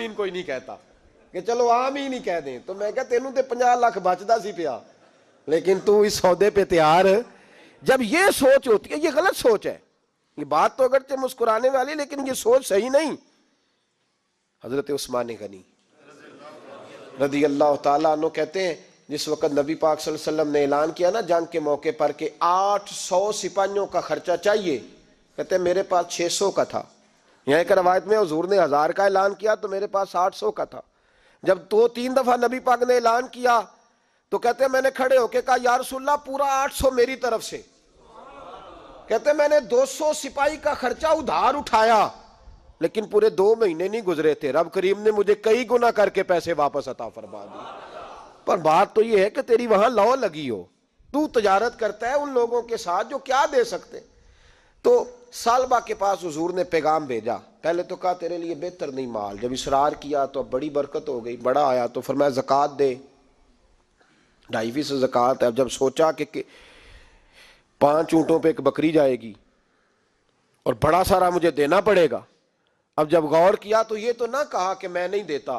आमीन कोई नहीं कहता कि चलो आम ही नहीं कह दें तो मैं क्या तेनों तो पंजा पाँह लाख बचता सी पिया लेकिन तू इस सौदे पे तैयार जब ये सोच होती है ये गलत सोच है ये बात तो अगर मुस्कुराने वाली लेकिन ये सोच सही नहीं हजरत उस्मान गनी रदी अल्लाह तु कहते हैं जिस वक्त नबी पाक वसल्लम ने ऐलान किया ना जंग के मौके पर कि 800 सिपाहियों का खर्चा चाहिए कहते मेरे पास 600 का था यहाँ एक रवायत में हजूर ने हज़ार का ऐलान किया तो मेरे पास आठ सौ का था जब दो तो तीन दफ़ा नबी पाक ने ऐलान किया तो कहते मैंने खड़े होके कहा यारसुल्ला पूरा आठ सौ मेरी तरफ से कहते मैंने दो सौ सिपाही का खर्चा उधार उठाया लेकिन पूरे दो महीने नहीं गुजरे थे रब करीम ने मुझे कई गुना करके पैसे वापस अता फरमा दिए पर बात तो यह है कि तेरी वहां लौ लगी हो तू तजारत करता है उन लोगों के साथ जो क्या दे सकते तो सालबा के पास हजूर ने पैगाम भेजा पहले तो कहा तेरे लिए बेहतर नहीं माल जब इसरार किया तो अब बड़ी बरकत हो गई बड़ा आया तो फिर मैं ज़क़़त दे ढाई फीसद ज़क़़त है जब सोचा कि, पांच ऊँटों पर एक बकरी जाएगी और बड़ा सारा मुझे देना पड़ेगा अब जब गौर किया तो ये तो ना कहा कि मैं नहीं देता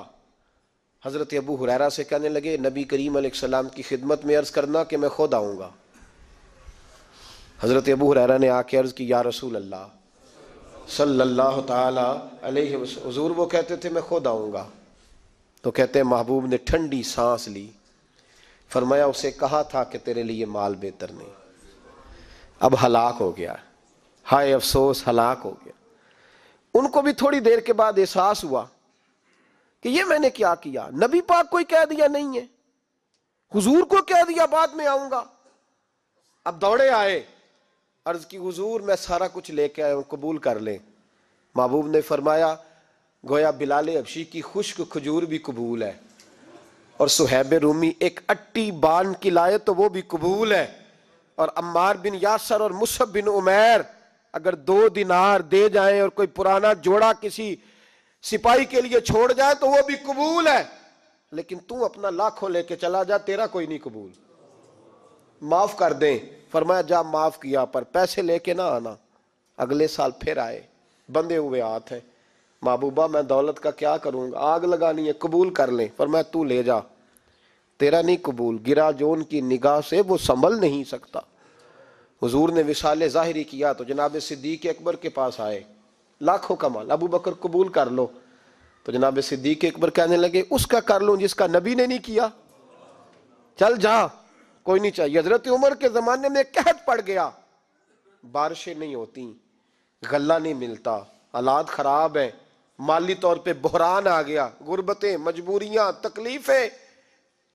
हज़रत अबू हुरैरा से कहने लगे नबी करीम सलाम की खिदमत में अर्ज़ करना कि मैं खुद आऊँगा हज़रत अबू हुररा ने आके अर्ज़ की या रसूल अल्लाह सल्लल्लाहु अलैहि हजूर वो कहते थे मैं खुद आऊँगा तो कहते हैं महबूब ने ठंडी सांस ली फरमाया उसे कहा था कि तेरे लिए माल बेहतर नहीं अब हलाक हो गया हाय अफसोस हलाक हो गया उनको भी थोड़ी देर के बाद एहसास हुआ कि ये मैंने क्या किया नबी पाक कोई कह दिया नहीं है हुजूर को कह दिया बाद में आऊंगा अब दौड़े आए अर्ज की हजूर मैं सारा कुछ लेके आया हूँ कबूल कर लें महबूब ने फरमाया गोया बिलाल अबशी की खुश्क खजूर भी कबूल है और सुहैब रूमी एक अट्टी बान की लाए तो वो भी कबूल है और अम्मार बिन यासर और मुसब बिन उमैर अगर दो दिनार दे जाए और कोई पुराना जोड़ा किसी सिपाही के लिए छोड़ जाए तो वो भी कबूल है लेकिन तू अपना लाखों लेके चला जा तेरा कोई नहीं कबूल माफ कर दें फरमाया जा माफ किया पर पैसे लेके ना आना अगले साल फिर आए बंधे हुए हाथ हैं महबूबा मैं दौलत का क्या करूँगा आग लगानी है कबूल कर ले पर मैं तू ले जा तेरा नहीं कबूल गिरा जो उनकी निगाह से वो संभल नहीं सकता हजूर ने विशाल जाहिर किया तो जनाब सिद्दीक अकबर के पास आए लाखों का माल अबू बकर कबूल कर लो तो जनाब सिद्दीक अकबर कहने लगे उसका कर लो जिसका नबी ने नहीं किया चल जा कोई नहीं चाहिए हजरत उमर के जमाने में कहत पड़ गया बारिशें नहीं होती गला नहीं मिलता हालात खराब है माली तौर पे बहरान आ गया गुर्बतें मजबूरियां तकलीफें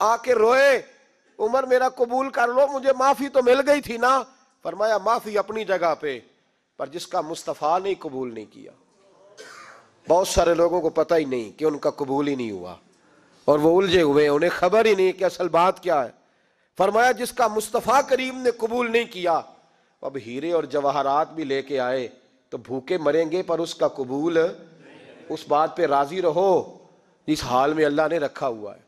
आके रोए उमर मेरा कबूल कर लो मुझे माफी तो मिल गई थी ना फरमाया माफी अपनी जगह पे पर जिसका मुस्तफ़ा ने कबूल नहीं किया बहुत सारे लोगों को पता ही नहीं कि उनका कबूल ही नहीं हुआ और वो उलझे हुए उन्हें खबर ही नहीं कि असल बात क्या है फरमाया जिसका मुस्तफ़ा करीम ने कबूल नहीं किया अब हीरे और जवाहरात भी लेके आए तो भूखे मरेंगे पर उसका कबूल उस बात पे राजी रहो जिस हाल में अल्लाह ने रखा हुआ है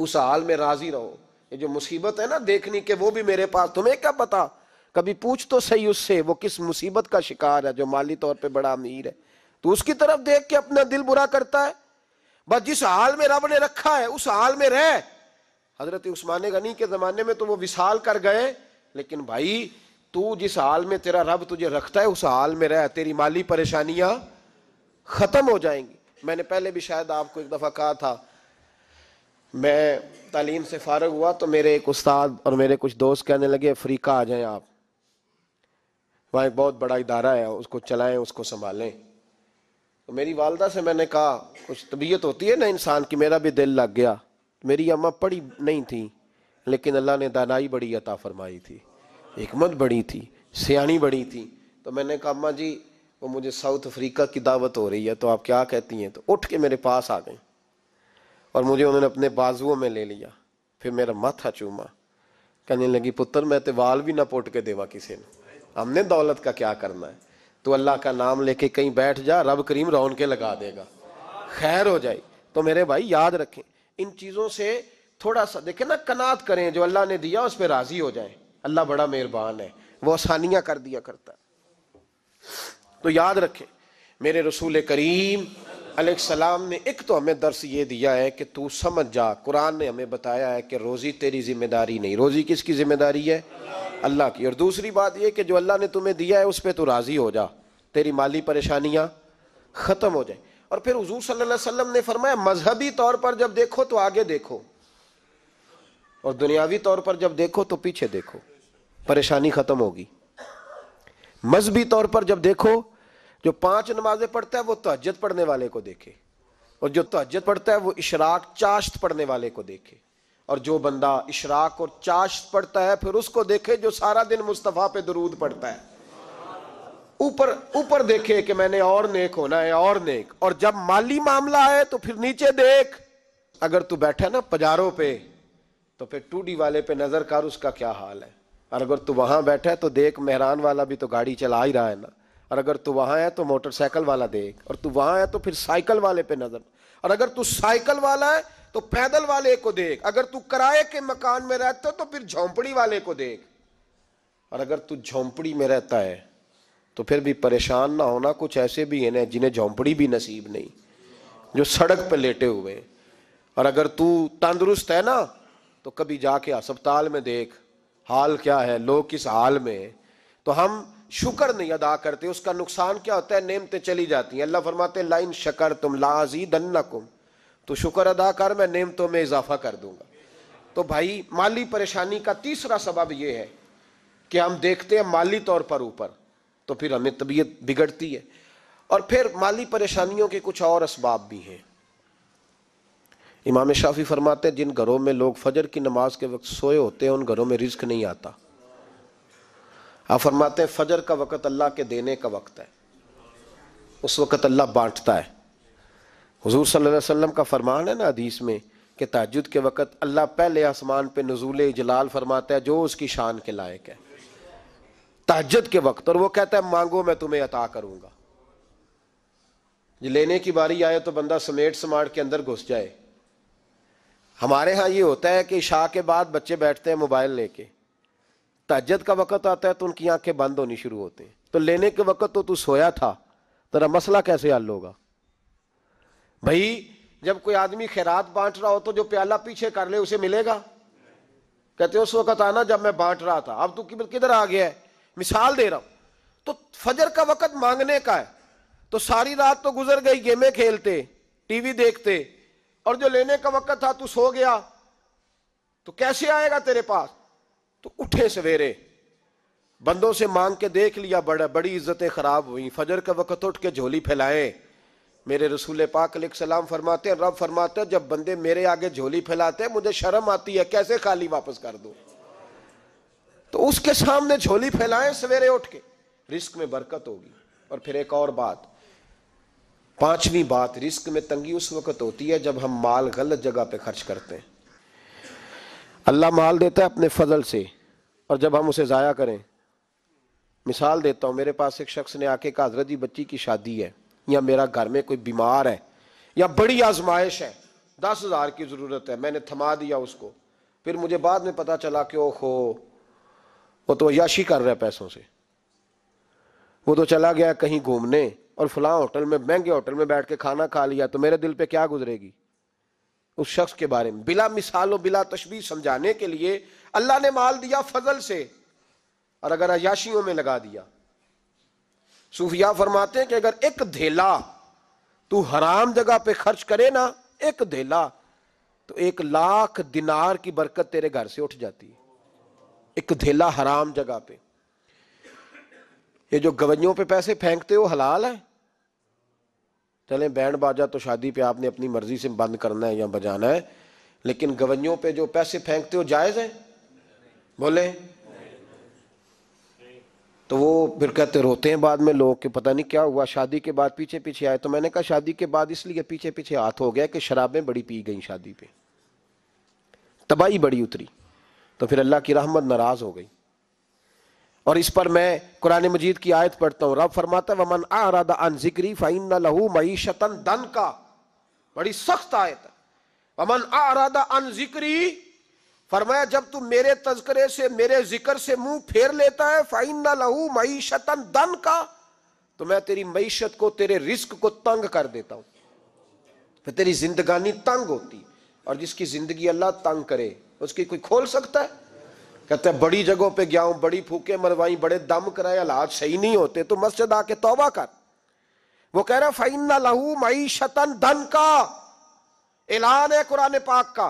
उस हाल में राजी रहो ये जो मुसीबत है ना देखने के वो भी मेरे पास तुम्हें क्या पता कभी पूछ तो सही उससे वो किस मुसीबत का शिकार है जो माली तौर पर बड़ा अमीर है तो उसकी तरफ देख के अपना दिल बुरा करता है बस जिस हाल में रब ने रखा है उस हाल में रह हजरत उस्मान गनी के ज़माने में तो वो विशाल कर गए लेकिन भाई तू जिस हाल में तेरा रब तुझे रखता है उस हाल में रह तेरी माली परेशानियां ख़त्म हो जाएंगी मैंने पहले भी शायद आपको एक दफ़ा कहा था मैं तालीम से फारग हुआ तो मेरे एक उस्ताद और मेरे कुछ दोस्त कहने लगे अफ्रीका आ जाएं आप वहाँ एक बहुत बड़ा इदारा है उसको चलाएं उसको संभालें तो मेरी वालदा से मैंने कहा कुछ तबीयत होती है ना इंसान की मेरा भी दिल लग गया मेरी अम्मा पढ़ी नहीं थी लेकिन अल्लाह ने दानाई बड़ी अता फरमाई थी हमत बड़ी थी सियाणी बड़ी थी तो मैंने कहा अम्मा जी वो मुझे साउथ अफ्रीका की दावत हो रही है तो आप क्या कहती हैं तो उठ के मेरे पास आ गए और मुझे उन्होंने अपने बाजुओं में ले लिया फिर मेरा माथा चूमा कहने लगी पुत्र मैं तो वाल भी ना पोट के देवा किसी ने हमने दौलत का क्या करना है तो अल्लाह का नाम लेके कहीं बैठ जा रब करीम रौन के लगा देगा खैर हो जाए तो मेरे भाई याद रखें इन चीज़ों से थोड़ा सा देखे ना कनात करें जो अल्लाह ने दिया उस पर राजी हो जाए अल्लाह बड़ा मेहरबान है वो आसानियां कर दिया करता तो याद रखें मेरे रसूल करीम सलाम ने एक तो हमें दर्स ये दिया है कि तू समझ जा कुरान ने हमें बताया है कि रोज़ी तेरी जिम्मेदारी नहीं रोज़ी किसकी जिम्मेदारी है अल्लाह की और दूसरी बात यह कि जो अल्लाह ने तुम्हें दिया है उस पर तो राज़ी हो जा तेरी माली परेशानियाँ ख़त्म हो जाए और फिर हजूर सल्लाम ने फरमाया मजहबी तौर पर जब देखो तो आगे देखो और दुनियावी तौर पर जब देखो तो पीछे देखो परेशानी खत्म होगी मजहबी तौर पर जब देखो जो पांच नमाजें पढ़ता है वो तहजत पढ़ने वाले को देखे और जो तहजत पढ़ता है वो इशराक चाश्त पढ़ने वाले को देखे और जो बंदा इशराक और चाश्त पढ़ता है फिर उसको देखे जो सारा दिन मुस्तफ़ा पे दरूद पढ़ता है ऊपर ऊपर देखे कि मैंने और नेक होना है और नेक और जब माली मामला है तो फिर नीचे देख अगर तू बैठा ना पजारों पे तो फिर टू वाले पे नजर कर उसका क्या हाल है और अगर तू वहां बैठा है तो देख मेहरान वाला भी तो गाड़ी चला ही रहा है ना और अगर तू वहां है तो मोटरसाइकिल वाला देख और तू वहां है तो फिर साइकिल वाले पे नजर और अगर तू साइकिल वाला है तो पैदल वाले को देख अगर तू किराए के मकान में रहता तो फिर झोंपड़ी वाले को देख और अगर तू झोंपड़ी में रहता है तो फिर भी परेशान ना होना कुछ ऐसे भी हैं ना जिन्हें झोंपड़ी भी नसीब नहीं जो सड़क पर लेटे हुए हैं और अगर तू तंदुरुस्त है ना तो कभी जाके अस्पताल में देख हाल क्या है लोग किस हाल में है तो हम शुक्र नहीं अदा करते उसका नुकसान क्या होता है नेमते चली जाती हैं अल्लाह फरमाते लाइन शकर तुम लाजी दन्नकुम तो शुक्र अदा कर मैं नेमतों में इजाफा कर दूंगा तो भाई माली परेशानी का तीसरा सबब यह है कि हम देखते हैं माली तौर पर ऊपर तो फिर हमें तबीयत बिगड़ती है और फिर माली परेशानियों के कुछ और इसबाब भी हैं इमाम शाफी फरमाते हैं जिन घरों में लोग फजर की नमाज के वक्त सोए होते हैं उन घरों में रिज्क नहीं आता आप फरमाते हैं फजर का वक़्त अल्लाह के देने का वक्त है उस वक़्त अल्लाह बांटता है हजूर सल्लम का फरमान है ना अदीस में कि ताजुद के वक़्त अल्लाह पहले आसमान पर नजूल इजलाल फरमाता है जो उसकी शान के लायक है तहजद के वक्त और वो कहता है मांगो मैं तुम्हें अता करूंगा ये लेने की बारी आए तो बंदा समेट समाट के अंदर घुस जाए हमारे यहां ये होता है कि शाह के बाद बच्चे बैठते हैं मोबाइल लेके तहजद का वक्त आता है तो उनकी आंखें बंद होनी शुरू होते हैं तो लेने के वक्त तो तू सोया था तेरा मसला कैसे हल होगा भाई जब कोई आदमी खैरात बांट रहा हो तो जो प्याला पीछे कर ले उसे मिलेगा कहते उस वक्त आना जब मैं बांट रहा था अब तू किधर आ गया है मिसाल दे रहा हूं तो फजर का वक्त मांगने का है तो सारी रात तो गुजर गई गेमे खेलते टीवी देखते और जो लेने का वक्त था तू सो गया तो कैसे आएगा तेरे पास तो उठे सवेरे बंदों से मांग के देख लिया बड़ा बड़ी इज्जतें खराब हुई फजर का वक्त उठ के झोली फैलाए मेरे रसूल पाक सलाम फरमाते हैं रब फरमाते हैं जब बंदे मेरे आगे झोली फैलाते हैं मुझे शर्म आती है कैसे खाली वापस कर दो तो उसके सामने झोली फैलाएं सवेरे उठ के रिस्क में बरकत होगी और फिर एक और बात पांचवी बात रिस्क में तंगी उस वक्त होती है जब हम माल गलत जगह पे खर्च करते हैं अल्लाह माल देता है अपने फजल से और जब हम उसे ज़ाया करें मिसाल देता हूँ मेरे पास एक शख्स ने आके कहा हजरत जी बच्ची की शादी है या मेरा घर में कोई बीमार है या बड़ी आजमाइश है दस हज़ार की ज़रूरत है मैंने थमा दिया उसको फिर मुझे बाद में पता चला कि ओहो वो तो याशी कर रहा है पैसों से वो तो चला गया कहीं घूमने और फलां होटल में महंगे होटल में बैठ के खाना खा लिया तो मेरे दिल पे क्या गुजरेगी उस शख्स के बारे में बिला मिसाल बिला तशबी समझाने के लिए अल्लाह ने माल दिया फजल से और अगर अयाशियों में लगा दिया सूफिया फरमाते हैं कि अगर एक धेला तू हराम जगह पे खर्च करे ना एक धेला तो एक लाख दिनार की बरकत तेरे घर से उठ जाती है एक धेला हराम जगह पे ये जो गवैयों पे पैसे फेंकते हो हलाल है चले बैंड बाजा तो शादी पे आपने अपनी मर्जी से बंद करना है या बजाना है लेकिन गवैयों पे जो पैसे फेंकते हो जायज है बोले तो वो फिर कहते रोते हैं बाद में लोग के पता नहीं क्या हुआ शादी के बाद पीछे पीछे आए तो मैंने कहा शादी के बाद इसलिए पीछे पीछे हाथ हो गया कि शराबें बड़ी पी गई शादी पे तबाही बड़ी उतरी तो फिर अल्लाह की रहमत नाराज हो गई और इस पर मैं कुरान मजीद की आयत पढ़ता हूं रब फरमाता वमन आरादा अन जिक्री फ़ैन लहू शतन दन का बड़ी सख्त आयत है वमन आरादा अन जिक्री फरमाया जब तू मेरे तस्करे से मेरे जिक्र से मुंह फेर लेता है फाइन न लहू शतन दन का तो मैं तेरी मीशत को तेरे रिस्क को तंग कर देता हूं फिर तेरी जिंदगानी तंग होती और जिसकी जिंदगी अल्लाह तंग करे उसकी कोई खोल सकता है कहते हैं बड़ी जगहों पे गया हूं बड़ी फूके मरवाई बड़े दम कराए हालात सही नहीं होते तो मस्जिद आके तोबा कर वो कह रहा फाइन ना लहू मई शतन धन का ऐलान है कुरान पाक का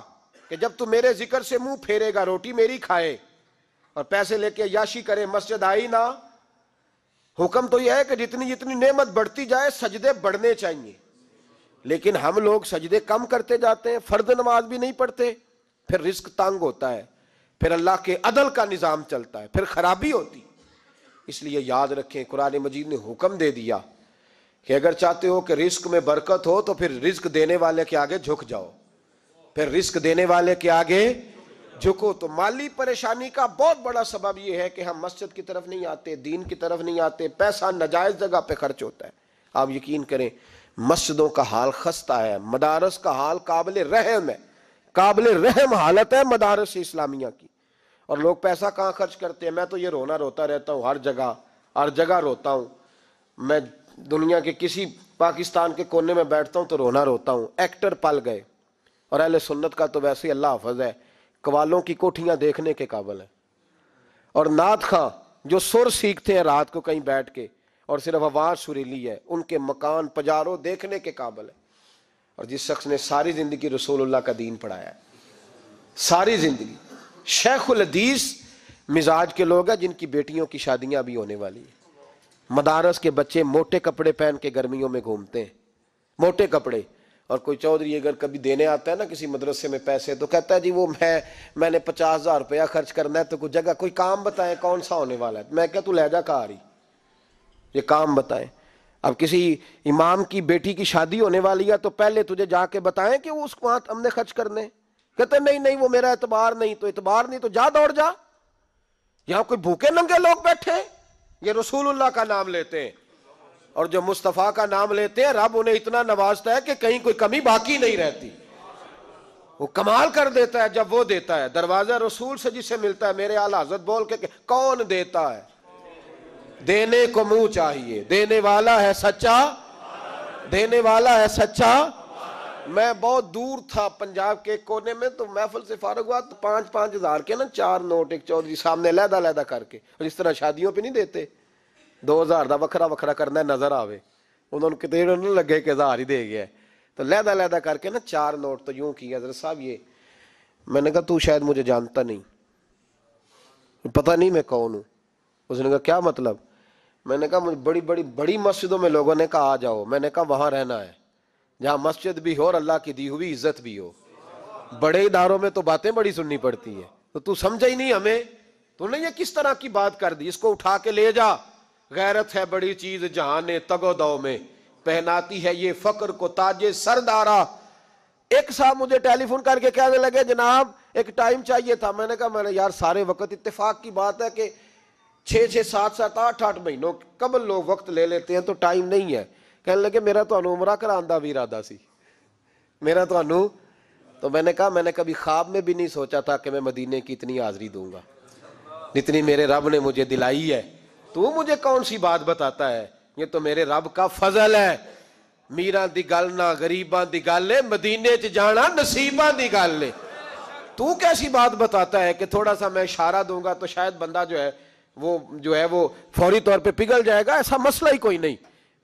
कि जब तू मेरे जिक्र से मुंह फेरेगा रोटी मेरी खाए और पैसे लेके याशी करे मस्जिद आई ना हुक्म तो यह है कि जितनी जितनी नेमत बढ़ती जाए सजदे बढ़ने चाहिए लेकिन हम लोग सजदे कम करते जाते हैं फर्द नमाज भी नहीं पढ़ते फिर रिस्क तंग होता है फिर अल्लाह के अदल का निज़ाम चलता है फिर खराबी होती इसलिए याद रखें कुरान मजीद ने हुक्म दे दिया कि अगर चाहते हो कि रिस्क में बरकत हो तो फिर रिस्क देने वाले के आगे झुक जाओ फिर रिस्क देने वाले के आगे झुको तो माली परेशानी का बहुत बड़ा सबब यह है कि हम मस्जिद की तरफ नहीं आते दीन की तरफ नहीं आते पैसा नाजायज जगह पे खर्च होता है आप यकीन करें मस्जिदों का हाल खस्ता है मदारस का हाल काबिल रहम है काबिल रहम हालत है मदारस इस्लामिया की और लोग पैसा कहाँ खर्च करते हैं मैं तो ये रोना रोता रहता हूँ हर जगह हर जगह रोता हूँ मैं दुनिया के किसी पाकिस्तान के कोने में बैठता हूँ तो रोना रोता हूँ एक्टर पल गए और अहल सुन्नत का तो वैसे ही अल्लाह हाफज है कवालों की कोठियाँ देखने के काबल है और नाथ खां जो सुर सीखते हैं रात को कहीं बैठ के और सिर्फ आवाज़ सुरीली है उनके मकान पजारों देखने के काबल है और जिस शख्स ने सारी जिंदगी रसूलुल्लाह का दीन पढ़ाया सारी जिंदगी शेखुल हदीस मिजाज के लोग हैं जिनकी बेटियों की शादियां अभी होने वाली है मदारस के बच्चे मोटे कपड़े पहन के गर्मियों में घूमते हैं मोटे कपड़े और कोई चौधरी अगर कभी देने आता है ना किसी मदरसे में पैसे तो कहता है जी वो मैं मैंने पचास हज़ार रुपया खर्च करना है तो कोई जगह कोई काम बताएं कौन सा होने वाला है मैं क्या तू लहजा कहा रही ये काम बताएं अब किसी इमाम की बेटी की शादी होने वाली है तो पहले तुझे जाके बताएं कि वो उसको हाथ हमने खर्च करने कहते नहीं नहीं वो मेरा एतबार नहीं तो एतबार नहीं तो जा दौड़ जा यहां कोई भूखे नंगे लोग बैठे ये रसूलुल्लाह का नाम लेते हैं और जो मुस्तफ़ा का नाम लेते हैं रब उन्हें इतना नवाजता है कि कहीं कोई कमी बाकी नहीं रहती वो कमाल कर देता है जब वो देता है दरवाजा रसूल से जिसे मिलता है मेरे आला हजरत बोल के, के कौन देता है देने को मुंह चाहिए देने वाला है सच्चा देने वाला है सच्चा मैं बहुत दूर था पंजाब के कोने में तो महफल से फारग हुआ तो पांच पांच हजार के ना चार नोट एक चौधरी सामने लहदा लहदा करके और इस तरह शादियों पे नहीं देते दो हजार का वखरा वखरा करना नजर आवे उन्होंने कितने उन्होंने तो लगे कि हजार ही दे गया तो लहदा लहदा करके ना चार नोट तो यूं किया हजरत साहब ये मैंने कहा तू शायद मुझे जानता नहीं पता नहीं मैं कौन हूँ उसने कहा क्या मतलब मैंने कहा मुझे बड़ी बड़ी बड़ी मस्जिदों में लोगों ने कहा आ जाओ मैंने कहा वहां रहना है जहां मस्जिद भी हो और अल्लाह की दी हुई इज्जत भी हो बड़े इधारों में तो बातें बड़ी सुननी पड़ती है तो तू समझा ही नहीं हमें तूने ये किस तरह की बात कर दी इसको उठा के ले जा गैरत है बड़ी चीज जहां ने तगो दो में पहनाती है ये फकर को ताजे सरदारा एक साहब मुझे टेलीफोन करके कहने लगे जनाब एक टाइम चाहिए था मैंने कहा मैंने यार सारे वक्त इत्तेफाक की बात है कि छः छः सात सात आठ आठ महीनों कबल लोग वक्त ले लेते हैं तो टाइम नहीं है कहने लगे मेरा तो उमरा कराने का भी इरादा सी मेरा तो तो मैंने कहा मैंने कभी ख्वाब में भी नहीं सोचा था कि मैं मदीने की इतनी हाजिरी दूंगा जितनी मेरे रब ने मुझे दिलाई है तू मुझे कौन सी बात बताता है ये तो मेरे रब का फजल है मीरा की गल ना गरीबा की गल है मदीने च जाना नसीबा की गल है तू कैसी बात बताता है कि थोड़ा सा मैं इशारा दूंगा तो शायद बंदा जो है वो जो है वो फौरी तौर पे पिघल जाएगा ऐसा मसला ही कोई नहीं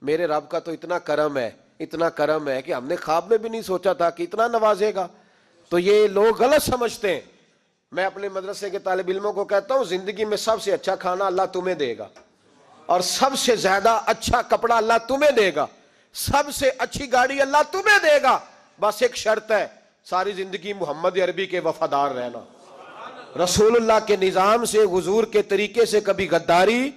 मेरे रब का तो इतना करम है इतना करम है कि हमने ख्वाब में भी नहीं सोचा था कि इतना नवाजेगा तो ये लोग गलत समझते हैं मैं अपने मदरसे के तालब इलमों को कहता हूँ जिंदगी में सबसे अच्छा खाना अल्लाह तुम्हें देगा और सबसे ज्यादा अच्छा कपड़ा अल्लाह तुम्हें देगा सबसे अच्छी गाड़ी अल्लाह तुम्हें देगा बस एक शर्त है सारी जिंदगी मोहम्मद अरबी के वफादार रहना रसूलुल्लाह के निज़ाम से हजूर के तरीके से कभी गद्दारी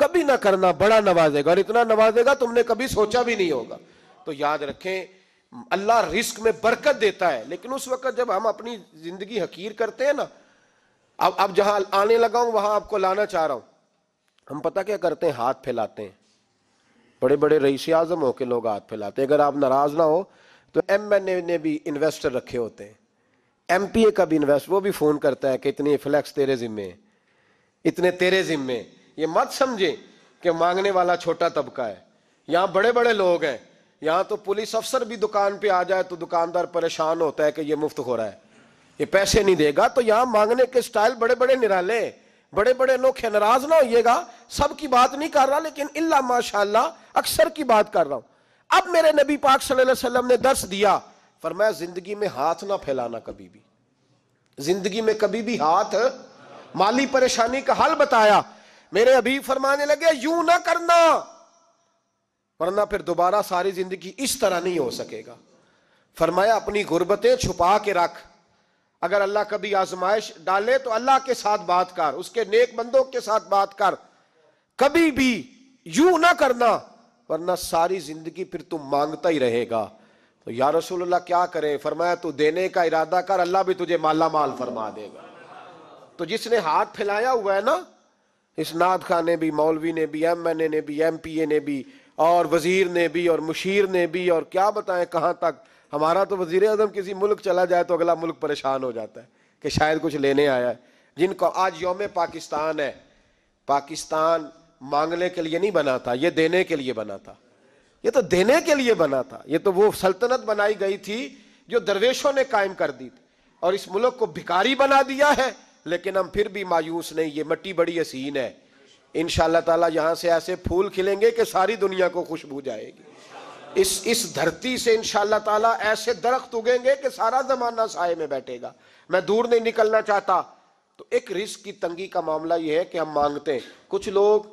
कभी ना करना बड़ा नवाजेगा और इतना नवाजेगा तुमने कभी सोचा भी नहीं होगा तो याद रखें अल्लाह रिस्क में बरकत देता है लेकिन उस वक्त जब हम अपनी जिंदगी हकीर करते हैं ना अब अब जहां आने लगा हूं वहां आपको लाना चाह रहा हूं हम पता क्या करते हैं हाथ फैलाते हैं बड़े बड़े रईस आजम होके लोग हाथ फैलाते हैं अगर आप नाराज ना हो तो एम एन ए ने भी इन्वेस्टर रखे होते हैं एम पी ए का भी इन्वेस्ट वो भी फोन करता है कि इतने फ्लैक्स तेरे जिम्मे इतने तेरे जिम्मे ये मत समझे कि मांगने वाला छोटा तबका है यहां बड़े बड़े लोग हैं यहां तो पुलिस अफसर भी दुकान पे आ जाए तो दुकानदार परेशान होता है कि ये मुफ्त हो रहा है ये पैसे नहीं देगा तो यहां मांगने के स्टाइल बड़े बड़े निराले बड़े बड़े लोग हैं नाराज ना होइएगा सबकी बात नहीं कर रहा लेकिन इल्ला माशाल्लाह अक्सर की बात कर रहा हूं अब मेरे नबी पाक सल्लल्लाहु अलैहि वसल्लम ने दर्श दिया फरमाया जिंदगी में हाथ ना फैलाना कभी भी जिंदगी में कभी भी हाथ माली परेशानी का हल बताया मेरे अभी फरमाने लगे यू ना करना वरना फिर दोबारा सारी जिंदगी इस तरह नहीं हो सकेगा फरमाया अपनी गुर्बतें छुपा के रख अगर अल्लाह कभी आजमाइश डाले तो अल्लाह के साथ बात कर उसके नेक बंदों के साथ बात कर कभी भी यू ना करना वरना सारी जिंदगी फिर तुम मांगता ही रहेगा तो या रसूलुल्लाह क्या करे फरमाया तू देने का इरादा कर अल्लाह भी तुझे माला माल फरमा देगा तो जिसने हाथ फैलाया हुआ है ना इस नाद खान ने भी मौलवी ने भी एम एन ए ने भी एम पी ए ने भी और वजीर ने भी और मुशीर ने भी और क्या बताएं कहाँ तक हमारा तो वजीर अजम किसी मुल्क चला जाए तो अगला मुल्क परेशान हो जाता है कि शायद कुछ लेने आया है जिनको आज योम पाकिस्तान है पाकिस्तान मांगने के लिए नहीं बना था ये देने के लिए बना था ये तो देने के लिए बना था ये तो वो सल्तनत बनाई गई थी जो दरवेशों ने कायम कर दी थी और इस मुल्क को भिकारी बना दिया है लेकिन हम फिर भी मायूस नहीं ये मट्टी बड़ी हसीन है इन ताला यहाँ से ऐसे फूल खिलेंगे कि सारी दुनिया को खुशबू जाएगी इस इस धरती से इन ताला ऐसे दरख्त उगेंगे कि सारा जमाना साय में बैठेगा मैं दूर नहीं निकलना चाहता तो एक रिस्क की तंगी का मामला यह है कि हम मांगते हैं कुछ लोग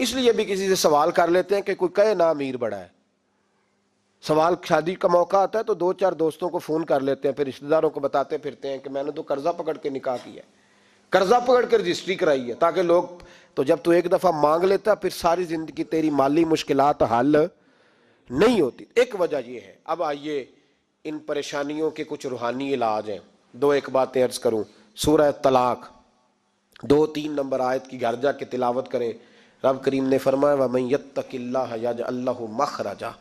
इसलिए भी किसी से सवाल कर लेते हैं कि कोई कहे ना अमीर बड़ा है सवाल शादी का मौका आता है तो दो चार दोस्तों को फ़ोन कर लेते हैं फिर रिश्तेदारों को बताते फिरते हैं कि मैंने तो कर्ज़ा पकड़ के निकाह किया है कर्ज़ा पकड़ के रजिस्ट्री कराई है ताकि लोग तो जब तू एक दफ़ा मांग लेता फिर सारी ज़िंदगी तेरी माली मुश्किल हल नहीं होती एक वजह यह है अब आइए इन परेशानियों के कुछ रूहानी इलाज हैं दो एक बातें अर्ज करूं सूरह तलाक दो तीन नंबर आयत की घर जा की तिलावत करें रब करीम ने फरमाया वह मैं तक याज अल्लाह मखराजा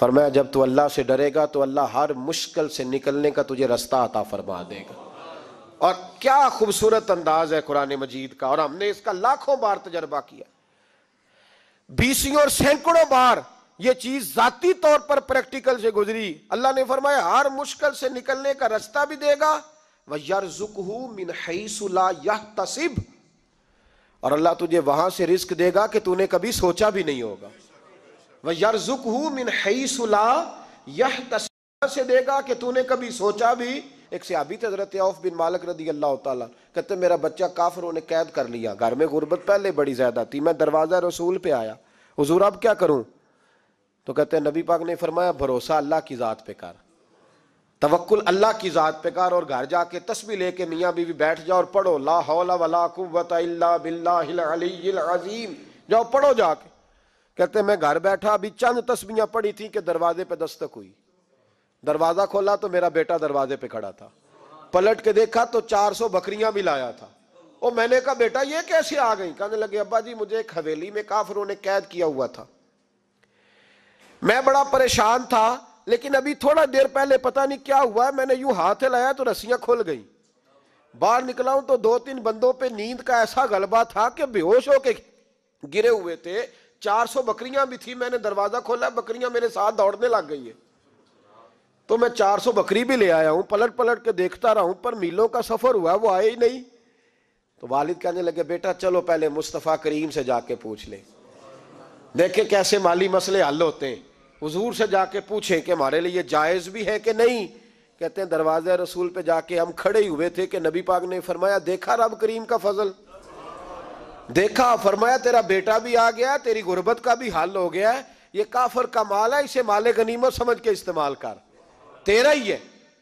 फरमाया जब तू अल्लाह से डरेगा तो अल्लाह हर मुश्किल से निकलने का तुझे रास्ता अता फरमा देगा और क्या खूबसूरत अंदाज है कुरान मजीद का और हमने इसका लाखों बार तजर्बा किया बीसियों और सैकड़ों बार ये चीज जाती तौर पर प्रैक्टिकल से गुजरी अल्लाह ने फरमाया हर मुश्किल से निकलने का रास्ता भी देगा वह जुकू मिन तसिब और अल्लाह तुझे वहां से रिस्क देगा कि तूने कभी सोचा भी नहीं होगा वह यरजुक हूं मिन सुला यह से देगा कि तूने कभी सोचा भी एक सियाबी थे हजरत औफ बिन मालिक रदी अल्लाह कहते मेरा बच्चा काफर ने कैद कर लिया घर में गुर्बत पहले बड़ी ज़्यादा थी मैं दरवाज़ा रसूल पे आया हजूर अब क्या करूं तो कहते नबी पाक ने फरमाया भरोसा अल्लाह की ज़ात पे कर तवक्ल अल्लाह की ज़ात पे कर और घर जाके तस्बी लेके मियाँ बीवी बैठ जाओ और पढ़ो ला हौला वला कुत अल्ला बिल्लाजीम जाओ पढ़ो जाके कहते मैं घर बैठा अभी चंद तस्वीरियाँ पढ़ी थी कि दरवाजे पे दस्तक हुई दरवाज़ा खोला तो मेरा बेटा दरवाजे पे खड़ा था पलट के देखा तो चार सौ बकरियां भी लाया था और मैंने कहा बेटा ये कैसे आ गई कहने लगे अब्बा जी मुझे एक हवेली में काफरों ने कैद किया हुआ था मैं बड़ा परेशान था लेकिन अभी थोड़ा देर पहले पता नहीं क्या हुआ मैंने यूं हाथ लाया तो रस्सियां खुल गई बाहर निकला हूं तो दो तीन बंदों पे नींद का ऐसा गलबा था कि बेहोश होके गिरे हुए थे 400 बकरियां भी थी मैंने दरवाजा खोला बकरियां मेरे साथ दौड़ने लग गई है तो मैं 400 बकरी भी ले आया हूं पलट पलट के देखता रहा हूं पर मीलों का सफर हुआ वो आए ही नहीं तो वालिद कहने लगे बेटा चलो पहले मुस्तफ़ा करीम से जाके पूछ ले देखे कैसे माली मसले हल होते हैं हजूर से जाके पूछें कि हमारे लिए जायज़ भी है कि नहीं कहते हैं दरवाजे रसूल पे जाके हम खड़े ही हुए थे कि नबी पाक ने फरमाया देखा रब करीम का फजल देखा फरमाया तेरा बेटा भी आ गया तेरी गुर्बत का भी हल हो गया है ये काफर का माल है इसे माले गनीमत समझ के इस्तेमाल कर तेरा ही है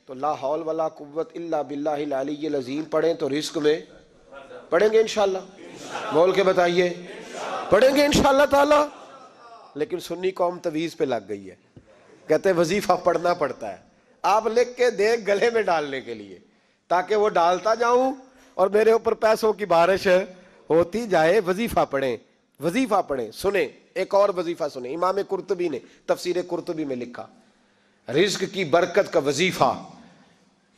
तो लाहौल वाला कुत अल्ला बिल्लाजीम पढ़े तो रिस्क में पढ़ेंगे इनशाला बोल के बताइए पढ़ेंगे इनशाला ताला लेकिन सुन्नी कौम तवीज़ पे लग गई है कहते हैं वजीफा पढ़ना पड़ता है आप लिख के दे गले में डालने के लिए ताकि वो डालता जाऊं और मेरे ऊपर पैसों की बारिश होती जाए वजीफा पढ़े वजीफा पढ़े सुने एक और वजीफा सुने इमाम कुरतबी ने तफसीर कुरतबी में लिखा रिज्क की बरकत का वजीफा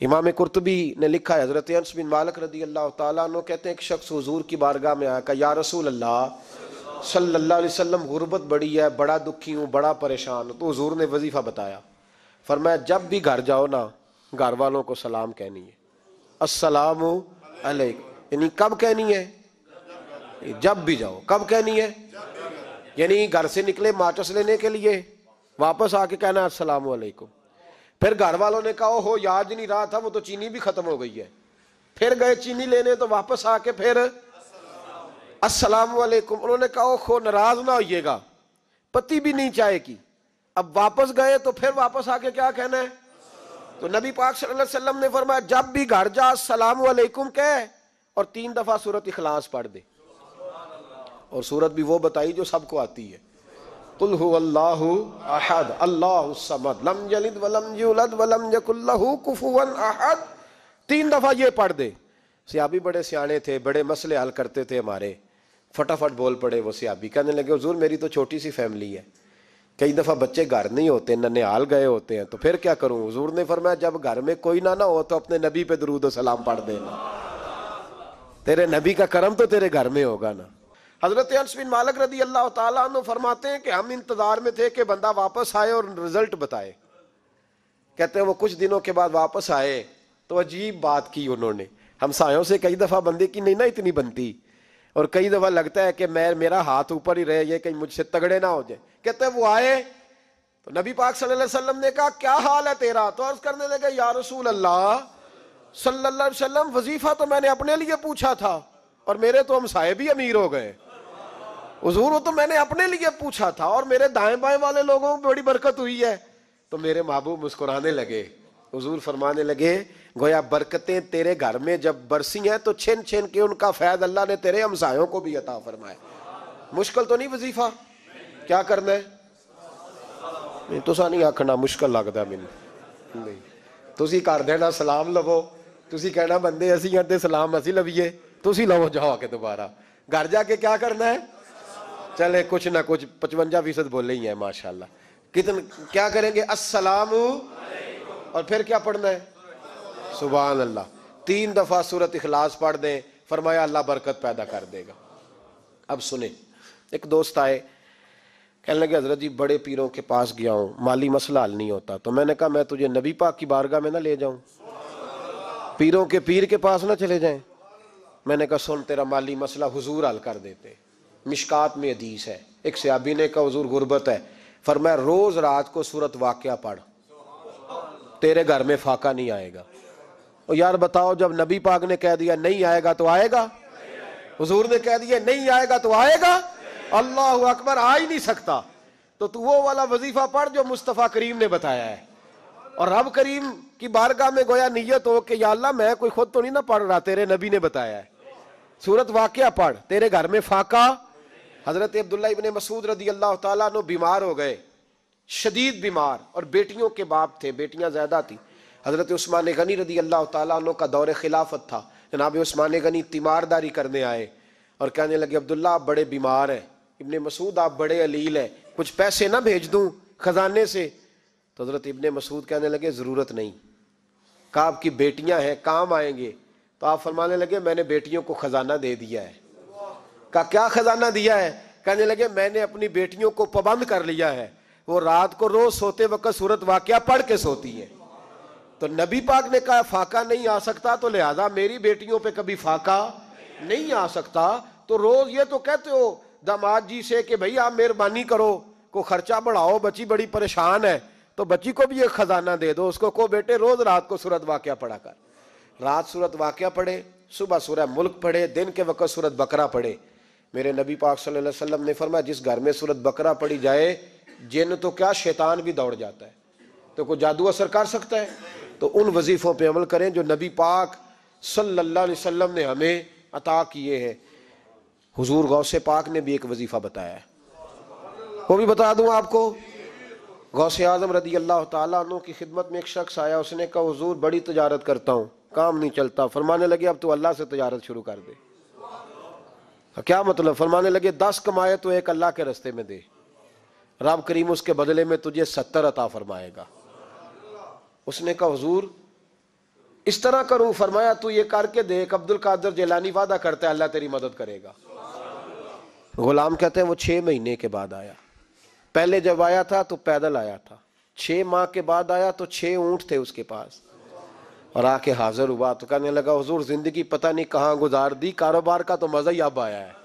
इमाम कुरतबी ने लिखा है हज़रत अंस बिन मालक रदी अल्लाह तु कहते हैं एक शख्स हजूर की बारगाह में आया का या रसूल अल्लाह सल्लल्लाहु अलैहि वसल्लम बड़ी है बड़ा दुखी हूँ बड़ा परेशान हूँ तो हजूर ने वजीफ़ा बताया फरमाया जब भी घर जाओ ना घर वालों को सलाम कहनी है असलम यानी कब कहनी है जब भी जाओ कब कहनी है यानी घर से निकले माचस लेने के लिए वापस आके कहना असलम फिर घर वालों ने कहा हो याद नहीं रहा था वो तो चीनी भी खत्म हो गई है फिर गए चीनी लेने तो वापस आके फिर अस्सलाम वालेकुम उन्होंने कहा ओखो नाराज ना होइएगा पति भी नहीं चाय की अब वापस गए तो फिर वापस आके क्या कहना है तो नबी पाक सल्लल्लाहु अलैहि वसल्लम ने फरमाया जब भी घर जा अस्सलाम वालेकुम कह और तीन दफा सूरत इखलास पढ़ दे और सूरत भी वो बताई जो सबको आती है कुल अल्लाह अहद अल्लाह समद लम जलिद वलम जुलद वलम यकुल्लहु कुफुवन अहद तीन दफा ये पढ़ दे सियाबी बड़े सियाने थे बड़े मसले हल करते थे हमारे फटाफट बोल पड़े वो सियाबी कहने लगे हजूर मेरी तो छोटी सी फैमिली है कई दफ़ा बच्चे घर नहीं होते ननिहाल गए होते हैं तो फिर क्या करूँ हजूर ने फरमाया जब घर में कोई ना ना हो तो अपने नबी पे दरूद सलाम पढ़ देना तेरे नबी का करम तो तेरे घर में होगा ना हजरत अंस मालक रदी अल्लाह तु फरमाते हैं कि हम इंतजार में थे कि बंदा वापस आए और रिजल्ट बताए कहते हैं वो कुछ दिनों के बाद वापस आए तो अजीब बात की उन्होंने हम सायों से कई दफ़ा बंदे की नहीं ना इतनी बनती और कई दफा लगता है कि मैं मेरा हाथ ऊपर ही रह ये कहीं मुझसे तगड़े ना हो जाए कहते वो आए तो नबी पाक सल्लल्लाहु अलैहि वसल्लम ने कहा क्या हाल है तेरा तो अर्ज करने लगे या रसूल अल्लाह सल्लल्लाहु अलैहि वसल्लम वजीफा तो मैंने अपने लिए पूछा था और मेरे तो हम साहेब ही अमीर हो गए हजूर वो तो मैंने अपने लिए पूछा था और मेरे दाएं बाएं वाले लोगों में बड़ी बरकत हुई है तो मेरे महबूब मुस्कुराने लगे हजूर फरमाने लगे गोया बरकतें तेरे घर में जब बरसी हैं तो छेन छेन के उनका फैद अल्लाह ने तेरे हमसायों को भी अता फरमाया मुश्किल तो नहीं वजीफा क्या करना है तो सी आखना मुश्किल लगता मैं नहीं तुम कर देना सलाम लवो तुम कहना बंदे असी आते सलाम असी लवीए तुम लवो जाओ आके दोबारा घर जाके क्या करना है चले कुछ ना कुछ पचवंजा फीसद बोले ही है माशाला कितन क्या करेंगे असलाम और फिर क्या पढ़ना है सुबह अल्लाह तीन दफा सूरत इखलास पढ़ दें फरमाया अल्लाह बरकत पैदा कर देगा अब सुने एक दोस्त आए कहने लगे हजरत जी बड़े पीरों के पास गया हूँ माली मसला हल नहीं होता तो मैंने कहा मैं तुझे नबी पाक की बारगाह में ना ले जाऊं पीरों के पीर के पास ना चले जाएं मैंने कहा सुन तेरा माली मसला हुजूर हल कर देते मिशकात में अदीस है एक सयाबी ने कहा हजूर गुर्बत है फरमाया रोज़ रात को सूरत वाक्य पढ़ तेरे घर में फाका नहीं आएगा और यार बताओ जब नबी पाक ने कह दिया नहीं आएगा तो आएगा हजूर ने कह दिया नहीं आएगा तो आएगा अल्लाह अकबर आ ही नहीं सकता तो तू वो वाला वजीफा पढ़ जो मुस्तफ़ा करीम ने बताया है और रब करीम की बारगाह में गोया नीयत हो कि या अल्लाह मैं कोई खुद तो नहीं ना पढ़ रहा तेरे नबी ने बताया है सूरत वाक्य पढ़ तेरे घर में फाका हजरत अब्दुल्ला इबन मसूद रदी अल्लाह तु बीमार हो गए शदीद बीमार और बेटियों के बाप थे बेटियां ज़्यादा थी हज़रत उस्मान गनी रदी अल्लाह तु का दौर खिलाफत था जनाब उस्मान गनी तीमारदारी करने आए और कहने लगे अब्दुल्ला आप बड़े बीमार हैं इबन मसूद आप बड़े अलील हैं कुछ पैसे ना भेज दूँ ख़जाने से तो हज़रत इबन मसूद कहने लगे ज़रूरत नहीं कहा आपकी बेटियाँ हैं काम आएंगे तो आप फरमाने लगे मैंने बेटियों को ख़जाना दे दिया है कहा क्या ख़जाना दिया है कहने लगे मैंने अपनी बेटियों को पाबंद कर लिया है वो रात को रोज सोते वक्त सूरत वाक्य पढ़ के सोती है तो नबी पाक ने कहा फाका नहीं आ सकता तो लिहाजा मेरी बेटियों पे कभी फाका नहीं आ सकता तो रोज ये तो कहते हो दामाद जी से कि भाई आप मेहरबानी करो को खर्चा बढ़ाओ बच्ची बड़ी परेशान है तो बच्ची को भी एक खजाना दे दो उसको को बेटे रोज रात को सूरत वाक्य पढ़ा कर रात सूरत वाक्य पढ़े सुबह सूरह मुल्क पढ़े दिन के वक्त सूरत बकरा पढ़े मेरे नबी पाक सल्लल्लाहु अलैहि वसल्लम ने फरमाया जिस घर में सूरत बकरा पढ़ी जाए जिन तो क्या शैतान भी दौड़ जाता है तो कोई जादू असर कर सकता है तो उन वजीफ़ों पर अमल करें जो नबी पाक सल्लल्लाहु अलैहि वसल्लम ने हमें अता किए हैं हुजूर गौसे पाक ने भी एक वजीफ़ा बताया वो भी बता दूं आपको गौसे आजम रदी अल्लाह तु की खिदमत में एक शख्स आया उसने कहा हजूर बड़ी तजारत करता हूँ काम नहीं चलता फरमाने लगे अब तो अल्लाह से तजारत शुरू कर दे तो क्या मतलब फरमाने लगे दस कमाए तो एक अल्लाह के रस्ते में दे रब करीम उसके बदले में तुझे सत्तर अता फरमाएगा उसने कहा हजूर इस तरह करूं फरमाया तू ये करके देख अब्दुल कादर जेलानी वादा करता है अल्लाह तेरी मदद करेगा गुलाम कहते हैं वो छह महीने के बाद आया पहले जब आया था तो पैदल आया था छह माह के बाद आया तो छह ऊँट थे उसके पास और आके हाजिर हुआ तो कहने लगा हजूर जिंदगी पता नहीं कहाँ गुजार दी कारोबार का तो मज़ा ही अब आया है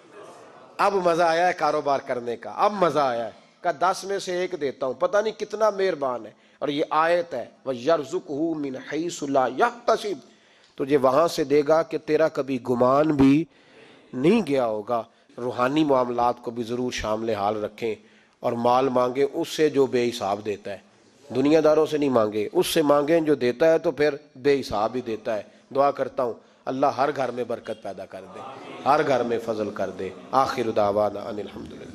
अब मज़ा आया है कारोबार करने का अब मज़ा आया है का दस में से एक देता हूँ पता नहीं कितना मेहरबान है और ये आयत है वह यरजुक हु मिन हईसुल्ला यह तसीब तुझे तो वहाँ से देगा कि तेरा कभी गुमान भी नहीं गया होगा रूहानी मामला को भी ज़रूर शामिल हाल रखें और माल मांगे उससे जो बेहिसाब देता है दुनियादारों से नहीं मांगे उससे मांगे जो देता है तो फिर बेहिसाब ही देता है दुआ करता हूँ अल्लाह हर घर में बरकत पैदा कर दे हर घर में फजल कर दे आखिर उदावाना अनिल